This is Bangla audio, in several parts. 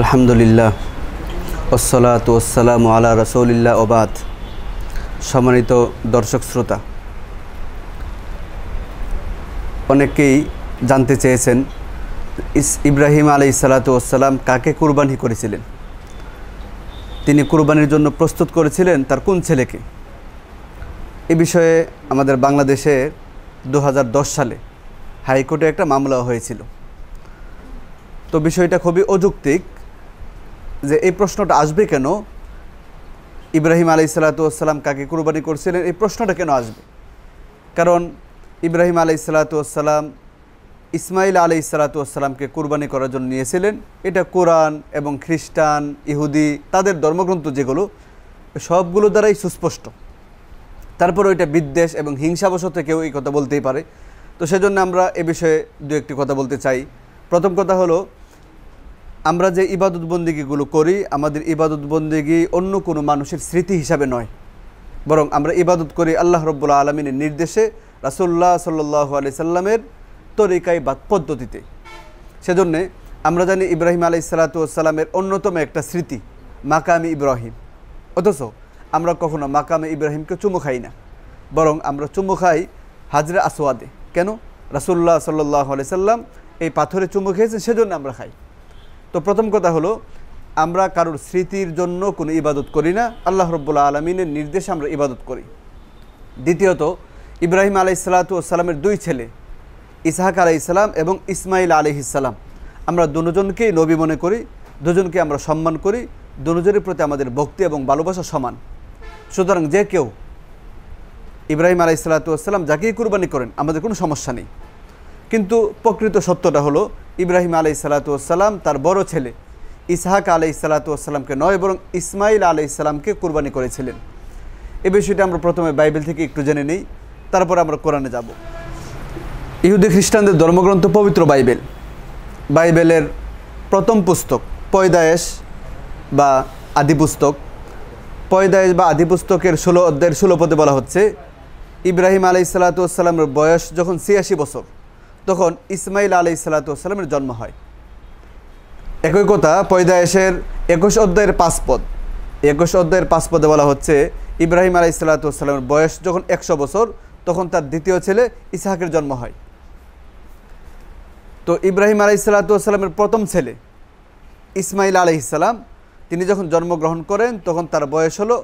আলহামদুলিল্লাহ ওসলাত ওসালাম আলা রসৌলিল্লা ওবাদ সম্মানিত দর্শক শ্রোতা অনেকেই জানতে চেয়েছেন ইস ইব্রাহিম আলি সালাতু ওসালাম কাকে কুরবানি করেছিলেন তিনি কুরবানির জন্য প্রস্তুত করেছিলেন তার কোন ছেলেকে এ বিষয়ে আমাদের বাংলাদেশে দু সালে হাইকোর্টে একটা মামলা হয়েছিল তো বিষয়টা খুবই অযৌক্তিক যে এই প্রশ্নটা আসবে কেন ইব্রাহিম আলি সালাতাম কাকে কুরবানি করছিলেন এই প্রশ্নটা কেন আসবে কারণ ইব্রাহিম আলি সালাতাম ইসমাইল আলি সালাতামকে কুরবানি করার জন্য নিয়েছিলেন এটা কোরআন এবং খ্রিস্টান ইহুদি তাদের ধর্মগ্রন্থ যেগুলো সবগুলো দ্বারাই সুস্পষ্ট তারপর ওইটা বিদ্বেষ এবং হিংসাবশত কেউ এই কথা বলতেই পারে তো সেজন্য আমরা এ বিষয়ে দু একটি কথা বলতে চাই প্রথম কথা হলো আমরা যে ইবাদত বন্দিগিগুলো করি আমাদের ইবাদত বন্দিগি অন্য কোনো মানুষের স্মৃতি হিসাবে নয় বরং আমরা ইবাদত করি আল্লাহ রব্বুল্লা আলমিনের নির্দেশে রাসুল্লাহ সাল্লাহ আলি সাল্লামের তরিকাই বা পদ্ধতিতে সেজন্যে আমরা জানি ইব্রাহিম আলাই সালাতামের অন্যতম একটা স্মৃতি মাকামি ইব্রাহিম অথচ আমরা কখনো মাকামে ইব্রাহিমকে চুমু খাই না বরং আমরা চুমু খাই হাজরা আসোয়াদে কেন রাসুল্লাহ সাল্লাহ আলি সাল্লাম এই পাথরে চুমু খেয়েছেন সেজন্য আমরা খাই তো প্রথম কথা হলো আমরা কারোর স্মৃতির জন্য কোনো ইবাদত করি না আল্লাহ রব্বুল্লা আলমিনের নির্দেশে আমরা ইবাদত করি দ্বিতীয়ত ইব্রাহিম সালাতু আসসালামের দুই ছেলে ইসাহাক আলাই ইসলাম এবং ইসমাইল আলি ইসালাম আমরা দুজনকেই নবী মনে করি দুজনকে আমরা সম্মান করি দুজনের প্রতি আমাদের ভক্তি এবং ভালোবাসা সমান সুতরাং যে কেউ ইব্রাহিম আলাই আসসালাম যাকেই কুরবানি করেন আমাদের কোনো সমস্যা নেই কিন্তু প্রকৃত সত্যটা হলো ইব্রাহিম আলাই সালাতুসাল্লাম তার বড় ছেলে ইসহাক আলাই সালাতুসাল্লামকে নয় বরং ইসমাইল আলাই ইসলামকে কোরবানি করেছিলেন এ বিষয়টা আমরা প্রথমে বাইবেল থেকে একটু জেনে নিই তারপর আমরা কোরআনে যাব ইহুদি খ্রিস্টানদের ধর্মগ্রন্থ পবিত্র বাইবেল বাইবেলের প্রথম পুস্তক পয়দায়েশ বা আদি পুস্তক পয়দায়েশ বা আদি পুস্তকের ষোলো অধ্যায়ের ষোলো পদে বলা হচ্ছে ইব্রাহিম আলাই সালাতুসাল্লামের বয়স যখন ছিয়াশি বছর তখন ইসমাইল আলি সালাতামের জন্ম হয় একই কথা পয়দায়েশের একুশ অধ্যায়ের পাসপদ একুশ অধ্যায়ের পাসপদে বলা হচ্ছে ইব্রাহিম আলি সালাতামের বয়স যখন একশো বছর তখন তার দ্বিতীয় ছেলে ইসাহাকের জন্ম হয় তো ইব্রাহিম আলি সালাতামের প্রথম ছেলে ইসমাইল আলি ইসালাম তিনি যখন জন্মগ্রহণ করেন তখন তার বয়স হলো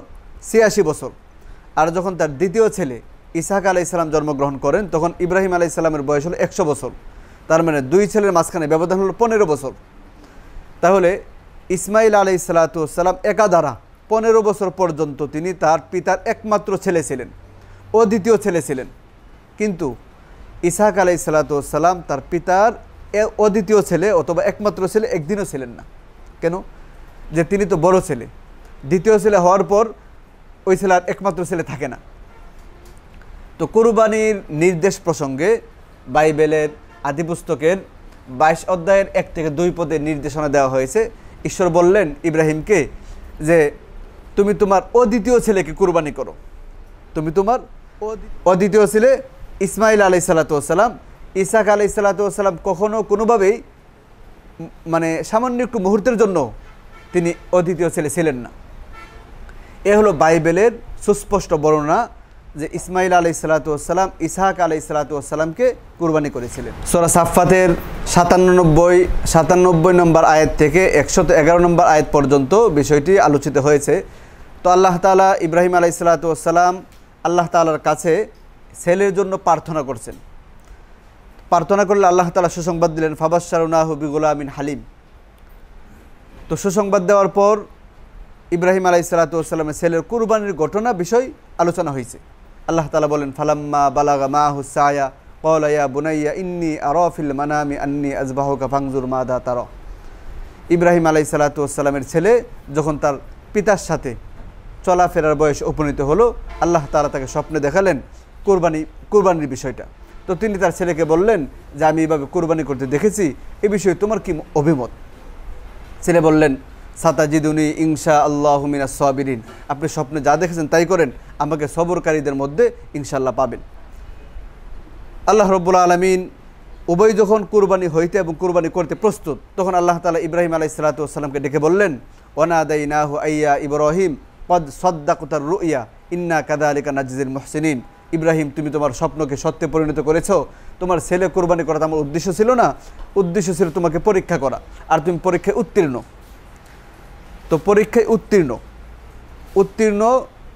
ছিয়াশি বছর আর যখন তার দ্বিতীয় ছেলে ইসাহাক আলি ইসলাম জন্মগ্রহণ করেন তখন ইব্রাহিম আলাহ ইসলামের বয়স হলো একশো বছর তার মানে দুই ছেলের মাঝখানে ব্যবধান হলো পনেরো বছর তাহলে ইসমাইল আলি সালাতাম একাধারা পনেরো বছর পর্যন্ত তিনি তার পিতার একমাত্র ছেলে ছিলেন ও দ্বিতীয় ছেলে ছিলেন কিন্তু ইসাহাক আলি সালাতাম তার পিতার অদ্বিতীয় ছেলে অথবা একমাত্র ছেলে একদিনও ছিলেন না কেন যে তিনি তো বড় ছেলে দ্বিতীয় ছেলে হওয়ার পর ওই ছেলে আর একমাত্র ছেলে থাকে না তো কোরবানির নির্দেশ প্রসঙ্গে বাইবেলের আদিপুস্তকের বাইশ অধ্যায়ের এক থেকে দুই পদে নির্দেশনা দেওয়া হয়েছে ঈশ্বর বললেন ইব্রাহিমকে যে তুমি তোমার অদ্বিতীয় ছেলেকে কুরবানি করো তুমি তোমার অদ্বিতীয় ছেলে ইসমাইল আলি সালাতাম ইসাক আলি সালাতাম কখনও কোনোভাবেই মানে সামান্য একটু মুহূর্তের জন্য তিনি অদ্বিতীয় ছেলে ছিলেন না এ হলো বাইবেলের সুস্পষ্ট বর্ণনা যে ইসমাইল আলি সালাতাম ইসাহাক আলি সালাতামকে কুরবানি করেছিলেন সোরা সাফাতের সাতানব্বই সাতানব্বই নম্বর আয়াত থেকে একশত এগারো নম্বর আয়াত পর্যন্ত বিষয়টি আলোচিত হয়েছে তো আল্লাহ তালা ইব্রাহিম আলাই সালাতাম আল্লাহ তালার কাছে ছেলের জন্য প্রার্থনা করছেন প্রার্থনা করলে আল্লাহ তালা সুসংবাদ দিলেন ফাবাসারুনা হবি আমিন হালিম তো সুসংবাদ দেওয়ার পর ইব্রাহিম আলাই সালাতামের ছেলের কুরবানির ঘটনা বিষয় আলোচনা হয়েছে আল্লাহ তালা বলেন ফালাম্মা বালাগা মা হুসায়া কলাইয়া বুনাইয়া ইন্নি আরফিল মানামি আন্নি আজবাহকা ফাংজুর মাদা তার ইব্রাহিম আলাই সালাতামের ছেলে যখন তার পিতার সাথে চলাফেরার বয়স উপনীত হলো আল্লাহ তালা তাকে স্বপ্নে দেখালেন কোরবানি কোরবানির বিষয়টা তো তিনি তার ছেলেকে বললেন যে আমি এইভাবে কোরবানি করতে দেখেছি এ বিষয়ে তোমার কি অভিমত ছেলে বললেন সাতাজিদুনি ইনশা আল্লাহ মিনা সাবিরিন আপনি স্বপ্নে যা দেখেছেন তাই করেন আমাকে সবরকারীদের মধ্যে ইনশাল্লাহ পাবেন আল্লাহ রব্বুল আলমিন উভয় যখন কুরবানি হইতে এবং কুরবানি করতে প্রস্তুত তখন আল্লাহ তালা ইব্রাহিম আলাই সালাতামকে ডেকে বললেন ওনাদাই নাহু আইয়া ইব্রাহিম পদ সদ্দাকুতার রুইয়া ইন্না কাদা আলিকা নাজিদিন মহসিনিন ইব্রাহিম তুমি তোমার স্বপ্নকে সত্যে পরিণত করেছো তোমার ছেলে কোরবানি করা আমার উদ্দেশ্য ছিল না উদ্দেশ্য ছিল তোমাকে পরীক্ষা করা আর তুমি পরীক্ষায় উত্তীর্ণ তো পরীক্ষায় উত্তীর্ণ উত্তীর্ণ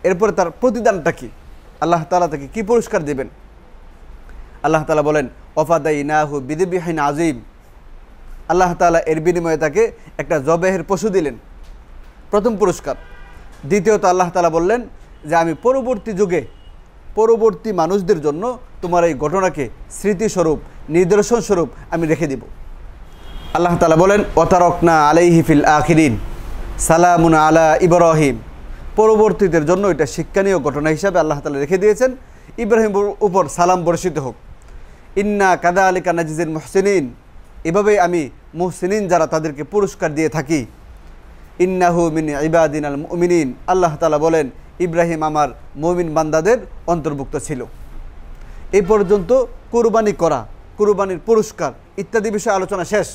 এরপরে তার প্রতিদানটা কী আল্লাহ তালা তাকে কী পুরস্কার দেবেন আল্লাহ তালা বলেন ওফাদাই নাহু বিদিবিহাইন আজিম আল্লাহ তালা এর বিনিময়ে তাকে একটা জবেহের পশু দিলেন প্রথম পুরস্কার দ্বিতীয়ত আল্লাহ তালা বললেন যে আমি পরবর্তী যুগে পরবর্তী মানুষদের জন্য তোমার এই ঘটনাকে স্মৃতিস্বরূপ নিদর্শনস্বরূপ আমি রেখে দিব আল্লাহ তালা বলেন ওতারকনা আলাইহিফিল আখিরিন সালামুন আলা ইব্রাহিম পরবর্তীদের জন্য এটা শিক্ষণীয় ঘটনা হিসাবে আল্লাহ তালা রেখে দিয়েছেন ইব্রাহিমের উপর সালাম বর্ষিত হোক ইন্না কাদা আলী কানাজিজিন মোহসিনিন এভাবে আমি মোহসিনিন যারা তাদেরকে পুরস্কার দিয়ে থাকি ইন্নাহু মিন ইবাদিন আল মিনিন আল্লাহ তালা বলেন ইব্রাহিম আমার মমিন বান্দাদের অন্তর্ভুক্ত ছিল এ পর্যন্ত কুরবানি করা কুরবানির পুরস্কার ইত্যাদি বিষয়ে আলোচনা শেষ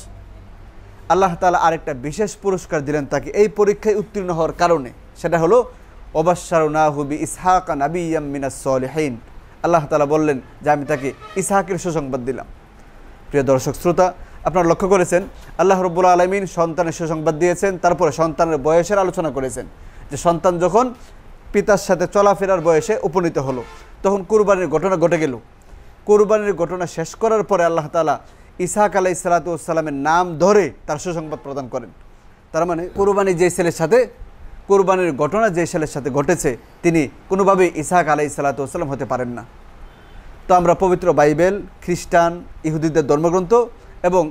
আল্লাহ তালা আরেকটা বিশেষ পুরস্কার দিলেন তাকে এই পরীক্ষায় উত্তীর্ণ হওয়ার কারণে সেটা হলো ওবাসারুনাহুবি ইসহাকা নাবিয়াম মিনাস সলেহীন আল্লাহ তালা বললেন যে আমি তাকে ইসহাকের সুসংবাদ দিলাম প্রিয় দর্শক শ্রোতা আপনারা লক্ষ্য করেছেন আল্লাহ রব্বুল্লা আলমিন সন্তানের সুসংবাদ দিয়েছেন তারপরে সন্তানের বয়সের আলোচনা করেছেন যে সন্তান যখন পিতার সাথে চলাফেরার বয়সে উপনীত হলো তখন কুরবানির ঘটনা ঘটে গেল কুরবানির ঘটনা শেষ করার পরে আল্লাহ তালা ইসাহাক আলাহ ইসালাতামের নাম ধরে তার সুসংবাদ প্রদান করেন তার মানে কোরবানি যে ছেলের সাথে কোরবানির ঘটনা যে ছেলের সাথে ঘটেছে তিনি কোনোভাবেই ইসাহাক আলাহ ইসালাতাম হতে পারেন না তো আমরা পবিত্র বাইবেল খ্রিস্টান ইহুদিদের ধর্মগ্রন্থ এবং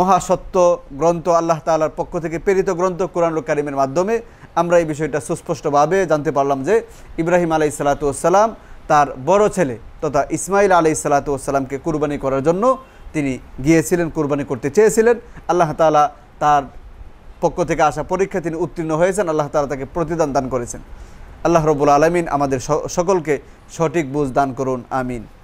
মহাসত্য গ্রন্থ আল্লাহ তালার পক্ষ থেকে প্রেরিত গ্রন্থ কোরআনুল কারিমের মাধ্যমে আমরা এই বিষয়টা সুস্পষ্টভাবে জানতে পারলাম যে ইব্রাহিম আলাই সালাতু তার বড় ছেলে তথা ইসমাইল আলাই সালাতু কুরবানি করার জন্য তিনি গিয়েছিলেন কোরবানি করতে চেয়েছিলেন আল্লাহ তালা তার পক্ষ থেকে আসা পরীক্ষা তিনি উত্তীর্ণ হয়েছেন আল্লাহ তালা তাকে প্রতিদান দান করেছেন আল্লাহ রবুল আলমিন আমাদের সকলকে সঠিক বুঝ দান করুন আমিন